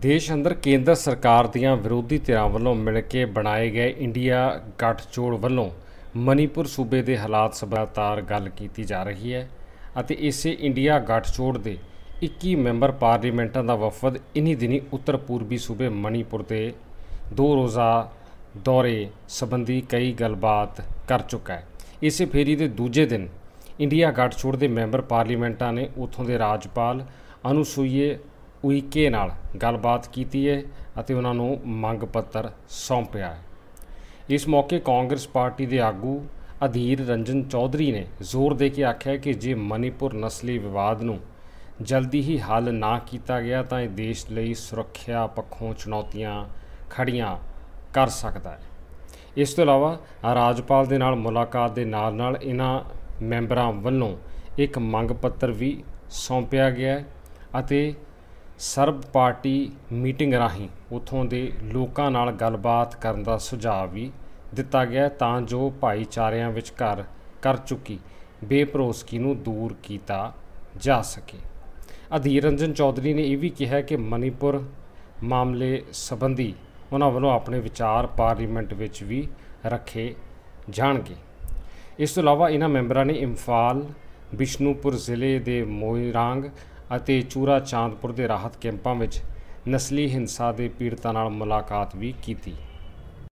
ਦੇਸ਼ ਅੰਦਰ ਕੇਂਦਰ ਸਰਕਾਰ ਦੀਆਂ ਵਿਰੋਧੀ ਧਿਰਾਂ ਵੱਲੋਂ ਮਿਲ ਕੇ ਬਣਾਏ ਗਏ ਇੰਡੀਆ ਗੱਠਜੋੜ ਵੱਲੋਂ ਮਨੀਪੁਰ ਸੂਬੇ ਦੇ ਹਾਲਾਤ ਸਬਾਤਾਰ ਗੱਲ ਕੀਤੀ ਜਾ ਰਹੀ ਹੈ ਅਤੇ ਇਸੇ ਇੰਡੀਆ ਗੱਠਜੋੜ ਦੇ 21 ਮੈਂਬਰ ਪਾਰਲੀਮੈਂਟਾਂ ਦਾ ਵਫਦ ਇਨੀ ਦਿਨੀ ਉੱਤਰ ਪੂਰਬੀ ਸੂਬੇ ਮਨੀਪੁਰ ਤੇ ਦੋ ਰੋਜ਼ਾ ਦੌਰੇ ਸੰਬੰਧੀ ਕਈ ਗੱਲਬਾਤ ਕਰ ਚੁੱਕਾ ਹੈ ਇਸੇ ਫੇਰੀ ਦੇ ਦੂਜੇ ਦਿਨ ਇੰਡੀਆ ਗੱਠਜੋੜ ਦੇ ਮੈਂਬਰ ਪਾਰਲੀਮੈਂਟਾਂ ਨੇ ਉਥੋਂ ਦੇ ਰਾਜਪਾਲ ਅਨੁਸੂਈਏ ਉਈਕੇ ਨਾਲ ਗੱਲਬਾਤ ਕੀਤੀ ਹੈ ਅਤੇ ਉਹਨਾਂ ਨੂੰ ਮੰਗ ਪੱਤਰ ਸੌਂਪਿਆ ਹੈ ਇਸ ਮੌਕੇ ਕਾਂਗਰਸ ਪਾਰਟੀ ਦੇ ਆਗੂ ਅਧੀਰ ਰੰਜਨ ਚੌਧਰੀ ਨੇ ਜ਼ੋਰ ਦੇ ਕੇ ਆਖਿਆ ਕਿ ਜੇ ਮਨੀਪੁਰ ਨਸਲੀ ਵਿਵਾਦ ਨੂੰ ਜਲਦੀ ਹੀ ਹੱਲ ਨਾ ਕੀਤਾ ਗਿਆ ਤਾਂ ਇਹ ਦੇਸ਼ ਲਈ ਸੁਰੱਖਿਆ ਪੱਖੋਂ ਚੁਣੌਤੀਆਂ ਖੜੀਆਂ ਕਰ ਸਕਦਾ ਹੈ ਇਸ ਤੋਂ ਇਲਾਵਾ ਰਾਜਪਾਲ ਦੇ ਨਾਲ ਮੁਲਾਕਾਤ ਦੇ ਨਾਲ ਨਾਲ ਇਹਨਾਂ ਮੈਂਬਰਾਂ ਵੱਲੋਂ ਇੱਕ ਮੰਗ ਪੱਤਰ ਵੀ ਸੌਂਪਿਆ ਗਿਆ ਅਤੇ ਸਰਬ ਪਾਰਟੀ ਮੀਟਿੰਗ ਰਾਹੀਂ ਉਥੋਂ ਦੇ ਲੋਕਾਂ ਨਾਲ ਗੱਲਬਾਤ ਕਰਨ ਦਾ ਸੁਝਾਅ ਵੀ ਦਿੱਤਾ ਗਿਆ ਤਾਂ ਜੋ ਭਾਈਚਾਰਿਆਂ ਵਿੱਚ ਘਰ ਕਰ ਚੁੱਕੀ ਬੇਪਰੋਸਕੀ ਨੂੰ ਦੂਰ ਕੀਤਾ ਜਾ ਸਕੇ ਅਧੀਰ ਰੰਜਨ ਚੌਧਰੀ ਨੇ ਇਹ ਵੀ ਕਿਹਾ ਕਿ ਮਨੀਪੁਰ ਮਾਮਲੇ ਸੰਬੰਧੀ ਉਹਨਾਂ ਵੱਲੋਂ ਆਪਣੇ ਵਿਚਾਰ ਪਾਰਲੀਮੈਂਟ ਵਿੱਚ ਵੀ ਰੱਖੇ ਜਾਣਗੇ ਇਸ ਤੋਂ ਇਲਾਵਾ ਇਹਨਾਂ ਮੈਂਬਰਾਂ ਨੇ ਇੰਫਾਲ ਬਿਸ਼ਨੂਪੁਰ ਜ਼ਿਲ੍ਹੇ ਦੇ ਮੋਇਰਾਂਗ ਅਤੇ ਚੂਰਾ ਚਾਂਦਪੁਰ ਦੇ ਰਾਹਤ ਕੈਂਪਾਂ ਵਿੱਚ ਨਸਲੀ ਹਿੰਸਾ ਦੇ ਪੀੜਤਾਂ ਨਾਲ ਮੁਲਾਕਾਤ ਵੀ ਕੀਤੀ